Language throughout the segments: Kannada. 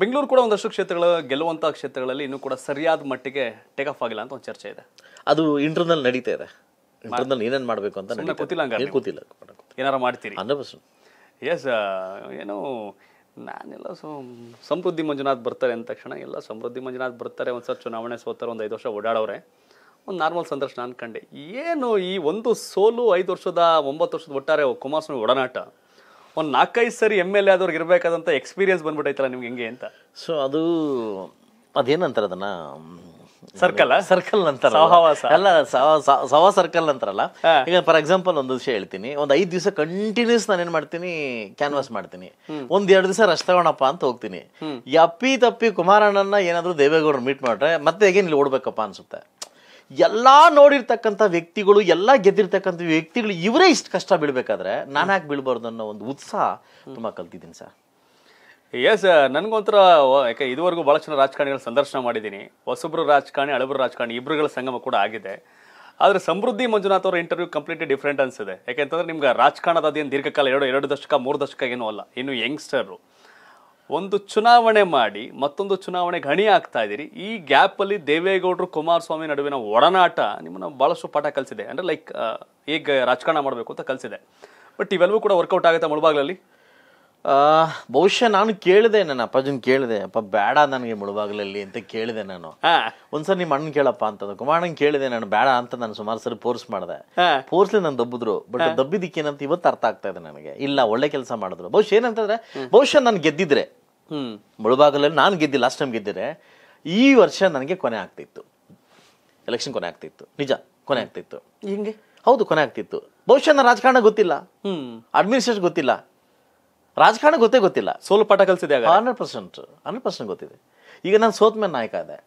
ಬೆಂಗಳೂರು ಕೂಡ ಒಂದಷ್ಟು ಕ್ಷೇತ್ರಗಳ ಗೆಲ್ಲುವಂತಹ ಕ್ಷೇತ್ರಗಳಲ್ಲಿ ಇನ್ನೂ ಕೂಡ ಸರಿಯಾದ ಮಟ್ಟಿಗೆ ಟೇಕ್ ಆಫ್ ಆಗಿಲ್ಲ ಅಂತ ಒಂದು ಚರ್ಚೆ ಇದೆ ಅದು ಇಂಟರ್ನಲ್ ನಡೀತಾ ಇದೆ ಇಂಟರ್ನಲ್ ಏನೇನು ಮಾಡಬೇಕು ಅಂತ ಗೊತ್ತಿಲ್ಲ ಗೊತ್ತಿಲ್ಲ ಏನಾರ ಮಾಡ್ತೀರಿ ಎಸ್ ಏನು ನಾನೆಲ್ಲ ಸಮೃದ್ಧಿ ಮಂಜುನಾಥ್ ಬರ್ತಾರೆ ಅಂದ ತಕ್ಷಣ ಎಲ್ಲ ಸಮೃದ್ಧಿ ಮಂಜುನಾಥ್ ಬರ್ತಾರೆ ಒಂದು ಸರ್ ಚುನಾವಣೆ ಸೋತಾರೆ ಒಂದು ಐದು ವರ್ಷ ಓಡಾಡೋರೆ ಒಂದು ನಾರ್ಮಲ್ ಸಂದರ್ಶನ ಅನ್ಕಂಡೆ ಏನು ಈ ಒಂದು ಸೋಲು ಐದು ವರ್ಷದ ಒಂಬತ್ತು ವರ್ಷದ ಒಟ್ಟಾರೆ ಕುಮಾರಸ್ವಾಮಿ ಒಡನಾಟ ಒಂದು ನಾಲ್ಕೈದು ಸರಿ ಎಮ್ ಎಲ್ ಎ ಆದವ್ರಿಗೆ ಇರಬೇಕಾದಂಥ ಎಕ್ಸ್ಪೀರಿಯನ್ಸ್ ಬಂದ್ಬಿಟ್ಟೈತಲ್ಲ ನಿಮ್ಗೆ ಹೆಂಗೆ ಅಂತ ಸೊ ಅದು ಅದೇನಂತಾರೆ ಅದನ್ನ ಸರ್ಕಲ್ ಸರ್ಕಲ್ ನಂತರ ಅಲ್ಲ ಸವ ಸರ್ಕಲ್ ಅಂತಾರಲ್ಲ ಈಗ ಫಾರ್ ಎಕ್ಸಾಂಪಲ್ ಒಂದು ವಿಷಯ ಹೇಳ್ತೀನಿ ಒಂದು ಐದು ದಿವಸ ಕಂಟಿನ್ಯೂಸ್ ನಾನು ಏನ್ ಮಾಡ್ತೀನಿ ಕ್ಯಾನ್ವಾಸ್ ಮಾಡ್ತೀನಿ ಒಂದ್ ಎರಡು ದಿವಸ ರಶ್ ತಗೋಣಪ್ಪ ಅಂತ ಹೋಗ್ತೀನಿ ಯಪ್ಪಿ ತಪ್ಪಿ ಕುಮಾರಣ್ಣನ ಏನಾದ್ರು ದೇವೇಗೌಡರು ಮೀಟ್ ಮಾಡ್ರೆ ಮತ್ತೆ ಹೇಗೆ ಇಲ್ಲಿ ಓಡ್ಬೇಕಪ್ಪ ಅನ್ಸುತ್ತೆ ಎಲ್ಲ ನೋಡಿರ್ತಕ್ಕಂಥ ವ್ಯಕ್ತಿಗಳು ಎಲ್ಲ ಗೆದ್ದಿರ್ತಕ್ಕಂಥ ವ್ಯಕ್ತಿಗಳು ಇವರೇ ಇಷ್ಟು ಕಷ್ಟ ಬೀಳ್ಬೇಕಾದ್ರೆ ನಾನು ಯಾಕೆ ಬೀಳ್ಬಾರ್ದು ಅನ್ನೋ ಒಂದು ಉತ್ಸಾಹ ತುಂಬ ಕಲ್ತಿದ್ದೀನಿ ಸರ್ ಎಸ್ ನನಗೊಂಥರ ಯಾಕೆ ಇದುವರೆಗೂ ಭಾಳ ಜನ ಸಂದರ್ಶನ ಮಾಡಿದ್ದೀನಿ ಹೊಸಬ್ರು ರಾಜಕಾರಣಿ ಹಳಬರು ರಾಜಕಾರಣಿ ಇಬ್ಬರುಗಳ ಸಂಗಮ ಕೂಡ ಆಗಿದೆ ಆದರೆ ಸಮೃದ್ಧಿ ಮಂಜುನಾಥ್ ಅವರ ಇಂಟರ್ವ್ಯೂ ಕಂಪ್ಲೀಟ್ಲಿ ಡಿಫ್ರೆಂಟ್ ಅನ್ಸಿದೆ ಯಾಕೆಂತಂದ್ರೆ ನಿಮ್ಗೆ ರಾಜಕಾರಣದ ಅದೇನು ದೀರ್ಘಕಾಲ ಎರಡು ಎರಡು ದಶಕ ಮೂರು ದಶಕ ಏನೂ ಅಲ್ಲ ಇನ್ನು ಯಂಗ್ಸ್ಟರು ಒಂದು ಚುನಾವಣೆ ಮಾಡಿ ಮತ್ತೊಂದು ಚುನಾವಣೆ ಗಣಿ ಆಗ್ತಾ ಇದ್ದೀರಿ ಈ ಗ್ಯಾಪಲ್ಲಿ ದೇವೇಗೌಡರು ಕುಮಾರಸ್ವಾಮಿ ನಡುವಿನ ಒಡನಾಟ ನಿಮ್ಮನ್ನ ಬಹಳಷ್ಟು ಪಾಠ ಕಲಿಸಿದೆ ಅಂದ್ರೆ ಲೈಕ್ ಹೇಗೆ ರಾಜಕಾರಣ ಮಾಡಬೇಕು ಅಂತ ಕಲಿಸಿದೆ ಬಟ್ ಇವೆಲ್ಲವೂ ಕೂಡ ವರ್ಕೌಟ್ ಆಗುತ್ತೆ ಮುಳುಬಾಗ್ಲಲ್ಲಿ ಬಹುಶಃ ನಾನು ಕೇಳಿದೆ ನನ್ನ ಅಪ್ಪಾಜಿನ ಕೇಳಿದೆ ಅಪ್ಪ ಬೇಡ ನನಗೆ ಮುಳುಬಾಗ್ಲಲ್ಲಿ ಅಂತ ಕೇಳಿದೆ ನಾನು ಒಂದ್ಸರಿ ನಿಮ್ಮ ಅಣ್ಣ ಕೇಳಪ್ಪ ಅಂತ ಕುಮಾರಣ್ಣ ಕೇಳಿದೆ ನಾನು ಬೇಡ ಅಂತ ನಾನು ಸುಮಾರು ಸರಿ ಫೋರ್ಸ್ ಮಾಡಿದೆ ಫೋರ್ಸ್ಲಿ ನಾನು ದಬ್ಬಿದ್ರು ಬಟ್ ಏನಂತ ಇವತ್ತು ಅರ್ಥ ಆಗ್ತಾ ಇದೆ ನನಗೆ ಇಲ್ಲ ಒಳ್ಳೆ ಕೆಲಸ ಮಾಡಿದ್ರು ಬಹುಶಃ ಏನಂತಂದ್ರೆ ಬಹುಶಃ ನಾನು ಗೆದ್ದಿದ್ರೆ ಮುಳುಬಾಗಲಲ್ಲಿ ನಾನು ಗೆದ್ದಿ ಲಾಸ್ಟ್ ಟೈಮ್ ಗೆದ್ದರೆ ಈ ವರ್ಷ ನನಗೆ ಕೊನೆ ಆಗ್ತಿತ್ತು ಎಲೆಕ್ಷನ್ ಕೊನೆ ಆಗ್ತಿತ್ತು ನಿಜ ಕೊನೆ ಆಗ್ತಿತ್ತು ಹಿಂಗೆ ಹೌದು ಕೊನೆ ಆಗ್ತಿತ್ತು ಬಹುಶಃ ನನ್ನ ರಾಜಕಾರಣ ಗೊತ್ತಿಲ್ಲ ಅಡ್ಮಿನಿಸ್ಟ್ರೇಷನ್ ಗೊತ್ತಿಲ್ಲ ರಾಜಕಾರಣ ಗೊತ್ತೇ ಗೊತ್ತಿಲ್ಲ ಸೋಲು ಪಾಠ ಕಲಿಸಿದೆ ಹಂಡ್ರೆಡ್ ಪರ್ಸೆಂಟ್ ಹಂಡ್ರೆಡ್ ಪರ್ಸೆಂಟ್ ಗೊತ್ತಿದೆ ಈಗ ನಾನು ಸೋತ್ಮೇಲೆ ನಾಯಕ ಇದೆ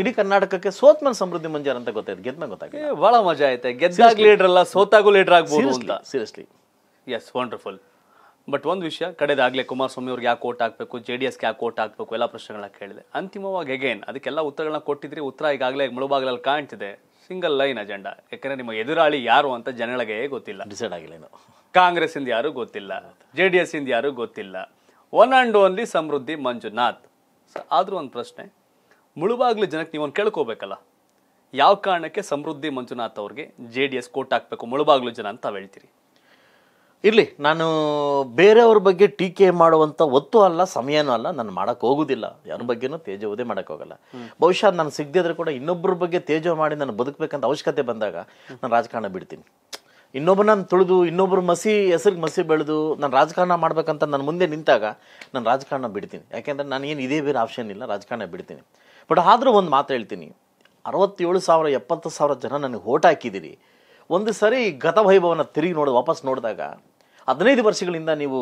ಇಡೀ ಕರ್ನಾಟಕಕ್ಕೆ ಸೋತ್ಮೇಲೆ ಸಮೃದ್ಧಿ ಮಂಜಾರ್ ಅಂತ ಗೊತ್ತಾಯ್ತು ಗೆದ್ದ ಗೊತ್ತಾಗಿದೆ ಬಹಳ ಮಜಾ ಐತೆ ಗೆದ್ದಾಗ ಲೀಡರ್ ಅಲ್ಲ ಸೋತಾಗೂ ಲೀಡರ್ ಆಗ್ಬೋದು ಸೀರಿಯಸ್ಲಿ ಎಸ್ ವಂಡರ್ಫುಲ್ ಬಟ್ ಒಂದು ವಿಷಯ ಕಡೆದಾಗಲೇ ಕುಮಾರಸ್ವಾಮಿ ಅವ್ರಿಗೆ ಯಾಕೆ ಕೋಟ್ ಹಾಕಬೇಕು ಜೆ ಡಿ ಎಸ್ಗೆ ಯಾಕೆ ಓಟ್ ಹಾಕಬೇಕು ಎಲ್ಲ ಪ್ರಶ್ನೆಗಳನ್ನ ಕೇಳಿದೆ ಅಂತಿಮವಾಗಿ ಅಗೇನ್ ಅದಕ್ಕೆಲ್ಲ ಉತ್ತರಗಳನ್ನ ಕೊಟ್ಟಿದ್ರೆ ಉತ್ತರ ಈಗಾಗಲೇ ಮುಳುಬಾಗಲಲ್ಲಿ ಕಾಣ್ತಿದೆ ಸಿಂಗಲ್ ಲೈನ್ ಅಜೆಂಡಾ ಯಾಕಂದ್ರೆ ನಿಮ್ಮ ಎದುರಾಳಿ ಯಾರು ಅಂತ ಜನಗಳಿಗೆ ಗೊತ್ತಿಲ್ಲ ಡಿಸೈಡ್ ಆಗಿಲ್ಲ ಏನು ಇಂದ ಯಾರು ಗೊತ್ತಿಲ್ಲ ಜೆ ಡಿ ಎಸ್ ಇಂದ ಯಾರು ಗೊತ್ತಿಲ್ಲ one and only Samriddhi Manjunath so ಆದರೂ ಒಂದು ಪ್ರಶ್ನೆ ಮುಳುಬಾಗ್ಲು ಜನಕ್ಕೆ ನೀವೊಂದು ಕೇಳ್ಕೋಬೇಕಲ್ಲ ಯಾವ ಕಾರಣಕ್ಕೆ ಸಮೃದ್ಧಿ ಮಂಜುನಾಥ್ ಅವ್ರಿಗೆ ಜೆ ಡಿ ಎಸ್ ಕೋಟ್ ಹಾಕಬೇಕು ಮುಳುಬಾಗ್ಲು ಜನ ಅಂತ ಹೇಳ್ತೀರಿ ಇರಲಿ ನಾನು ಬೇರೆಯವ್ರ ಬಗ್ಗೆ ಟೀಕೆ ಮಾಡುವಂಥ ಒತ್ತು ಅಲ್ಲ ಸಮಯನೂ ಅಲ್ಲ ನಾನು ಮಾಡೋಕ್ಕೆ ಹೋಗೋದಿಲ್ಲ ಯಾರ ಬಗ್ಗೆನೂ ತೇಜೋದೇ ಮಾಡೋಕ್ಕೋಗಲ್ಲ ಬಹುಶಃ ನಾನು ಸಿಗದಿದ್ರೆ ಕೂಡ ಇನ್ನೊಬ್ಬರ ಬಗ್ಗೆ ತೇಜೋ ಮಾಡಿ ನಾನು ಬದುಕಬೇಕಂತ ಅವಶ್ಯಕತೆ ಬಂದಾಗ ನಾನು ರಾಜಕಾರಣ ಬಿಡ್ತೀನಿ ನಾನು ತುಳಿದು ಇನ್ನೊಬ್ಬರ ಮಸಿ ಹೆಸರಿಗೆ ಮಸಿ ಬೆಳೆದು ನಾನು ರಾಜಕಾರಣ ಮಾಡ್ಬೇಕಂತ ನನ್ನ ಮುಂದೆ ನಿಂತಾಗ ನಾನು ರಾಜಕಾರಣ ಬಿಡ್ತೀನಿ ಯಾಕೆಂದರೆ ನಾನು ಏನು ಇದೇ ಬೇರೆ ಆಪ್ಷನ್ ಇಲ್ಲ ರಾಜಕಾರಣ ಬಿಡ್ತೀನಿ ಬಟ್ ಆದರೂ ಒಂದು ಮಾತು ಹೇಳ್ತೀನಿ ಅರವತ್ತೇಳು ಸಾವಿರ ಎಪ್ಪತ್ತು ಸಾವಿರ ಜನ ನನಗೆ ಓಟ್ ಹಾಕಿದ್ದೀರಿ ಒಂದು ಸರಿ ಗತವೈಭವನ ತಿರುಗಿ ನೋಡಿ ವಾಪಸ್ ನೋಡಿದಾಗ ಹದಿನೈದು ವರ್ಷಗಳಿಂದ ನೀವು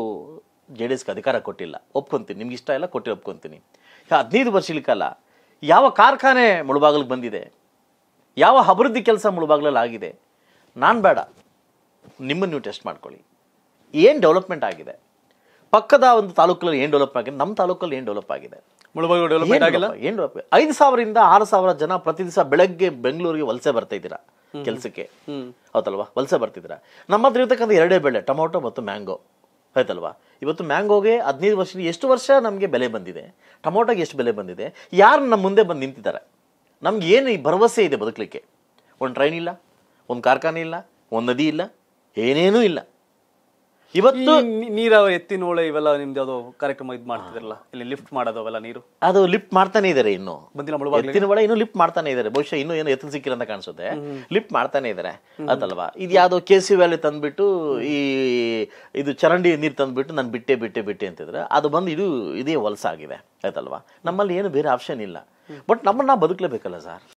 ಜೆ ಡಿ ಎಸ್ಗೆ ಅಧಿಕಾರ ಕೊಟ್ಟಿಲ್ಲ ಒಪ್ಕೊಂತೀನಿ ನಿಮ್ಗೆ ಇಷ್ಟ ಇಲ್ಲ ಕೊಟ್ಟಿ ಒಪ್ಕೊಂತೀನಿ ಹದಿನೈದು ವರ್ಷಗಳ ಕಾಲ ಯಾವ ಕಾರ್ಖಾನೆ ಮುಳುಬಾಗಿಲಿಗೆ ಬಂದಿದೆ ಯಾವ ಅಭಿವೃದ್ಧಿ ಕೆಲಸ ಮುಳುಬಾಗ್ಲಲ್ಲಿ ಆಗಿದೆ ನಾನು ಬೇಡ ನಿಮ್ಮನ್ನು ನೀವು ಟೆಸ್ಟ್ ಮಾಡ್ಕೊಳ್ಳಿ ಏನು ಡೆವಲಪ್ಮೆಂಟ್ ಆಗಿದೆ ಪಕ್ಕದ ಒಂದು ತಾಲೂಕಲ್ಲಿ ಏನು ಡೆವಲಪ್ ಆಗಿದೆ ನಮ್ಮ ತಾಲೂಕಲ್ಲಿ ಏನು ಡೆವಲಪ್ ಆಗಿದೆ ಡೆವಲಪ್ಮೆಂಟ್ ಆಗಿಲ್ಲ ಏನು ಡೆವಲಪ್ ಐದು ಸಾವಿರದಿಂದ ಆರು ಸಾವಿರ ಜನ ಪ್ರತಿ ದಿವಸ ಬೆಳಗ್ಗೆ ಬೆಂಗಳೂರಿಗೆ ವಲಸೆ ಬರ್ತಾ ಕೆಲಸಕ್ಕೆ ಹೌದಲ್ವಾ ವಲಸೆ ಬರ್ತಿದ್ರ ನಮ್ಮ ಹತ್ರ ಇರ್ತಕ್ಕಂಥ ಎರಡೇ ಬೆಳೆ ಟೊಮೊಟೊ ಮತ್ತು ಮ್ಯಾಂಗೋ ಆಯ್ತಲ್ವಾ ಇವತ್ತು ಮ್ಯಾಂಗೋಗೆ ಹದಿನೈದು ವರ್ಷ ಎಷ್ಟು ವರ್ಷ ನಮಗೆ ಬೆಲೆ ಬಂದಿದೆ ಟೊಮೊಟೊಗೆ ಎಷ್ಟು ಬೆಲೆ ಬಂದಿದೆ ಯಾರು ನಮ್ಮ ಮುಂದೆ ಬಂದು ನಿಂತಿದ್ದಾರೆ ನಮ್ಗೆ ಏನು ಈ ಭರವಸೆ ಇದೆ ಬದುಕಲಿಕ್ಕೆ ಒಂದು ಟ್ರೈನ್ ಇಲ್ಲ ಒಂದು ಕಾರ್ಖಾನೆ ಇಲ್ಲ ಒಂದು ನದಿ ಇಲ್ಲ ಏನೇನೂ ಇಲ್ಲ ಇವತ್ತು ನೀರಾವರಿ ಎತ್ತಿನೋಳೆ ಇವೆಲ್ಲ ನಿಮ್ದು ಯಾವುದೋ ಕಾರ್ಯಕ್ರಮ ಇದು ಮಾಡ್ತಿದ್ರಲ್ಲ ಇಲ್ಲಿ ಲಿಫ್ಟ್ ಮಾಡೋದು ನೀರು ಅದು ಲಿಫ್ಟ್ ಮಾಡ್ತಾನೆ ಇದ್ದಾರೆ ಇನ್ನು ಬಂದಿನ ಎತ್ತಿನ ಒಳ ಇನ್ನು ಲಿಫ್ಟ್ ಮಾಡ್ತಾನೆ ಇದ್ದಾರೆ ಬಹುಶಃ ಇನ್ನೂ ಏನು ಎತ್ತಿನ ಸಿಕ್ಕಿಲ್ಲ ಅಂತ ಕಾಣಿಸುತ್ತೆ ಲಿಫ್ಟ್ ಮಾಡ್ತಾನೆ ಇದಾರೆ ಅದಲ್ವಾ ಇದು ಯಾವುದೋ ಕೆ ಸಿ ವ್ಯಾಲಿ ತಂದ್ಬಿಟ್ಟು ಈ ಇದು ಚರಂಡಿ ನೀರು ತಂದ್ಬಿಟ್ಟು ನಾನು ಬಿಟ್ಟೆ ಬಿಟ್ಟೆ ಬಿಟ್ಟೆ ಅಂತಿದ್ರೆ ಅದು ಬಂದು ಇದು ಇದೇ ಹೊಲಸ ಆಗಿದೆ ಆಯ್ತಲ್ವಾ ನಮ್ಮಲ್ಲಿ ಏನು ಬೇರೆ ಆಪ್ಷನ್ ಇಲ್ಲ ಬಟ್ ನಮ್ಮನ್ನ ಬದುಕಲೇಬೇಕಲ್ಲ ಸರ್